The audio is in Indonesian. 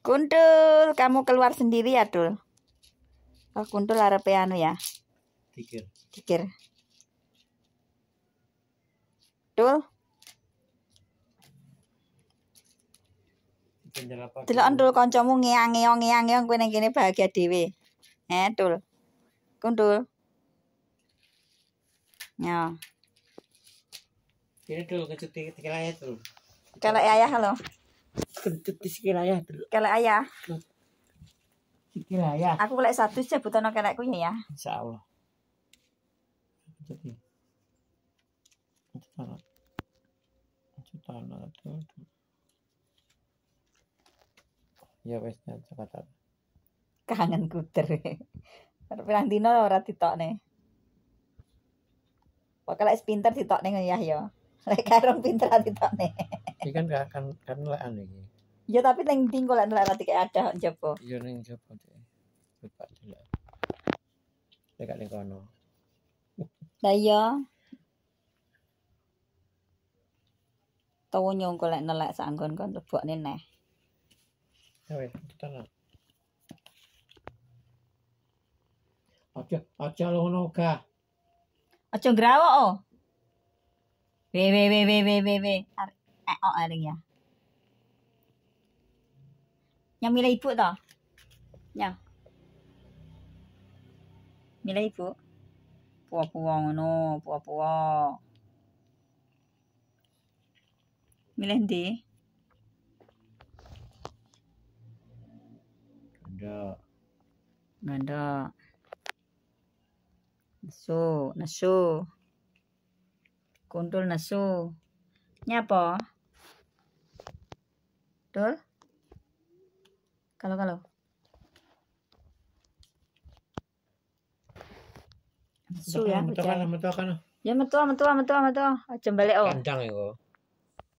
Kuntul, kamu keluar sendiri ya, Dul. Oh, kuntul arepe anu ya. Dikir. Dikir. Dul. Delok Dul kancamu ngeang-ngeong ngeang-ngeong kowe nengkini kene bahagia dhewe. Eh, Dul. Kuntul. Ya. Ini Dul kecuti aja ya, dul kalau ayah halo. Kerucut di sikil ayah dulu. Kalau ayah. Sikil ayah. Aku boleh satu sih butuh kelekku ya. Insya Allah. Jadi. Insya Allah. Insya Ya wes kata. Ya, Kangen kuter. Pirang dino ora nih. Pokoknya es pinter ditokne nih ya. yo. Ya. karung pinter nih iki kan kan kan lekan iki ya tapi neng ding kok lek nanti kayak ada jopo Ya neng jopo deh lupa dulu lek ning kono lah iya tau nyong kok lek nelek sanggon kon lebokne neh ya wes tenan aja aja lo ngono ka aja ngrawok oh we we we we teok oh, hari ya. Yang milih ibu toh? Ya. Milih ibu. Buah-buah ngono, buah-buah. Milih ndi? ganda, Gendok. nasu, nesu. Kuntul nesu. Nyapa? Nyapa? betul kalau kalau su ya metua kan? ya, metua metua metua metua metua aja balik oh kandang ya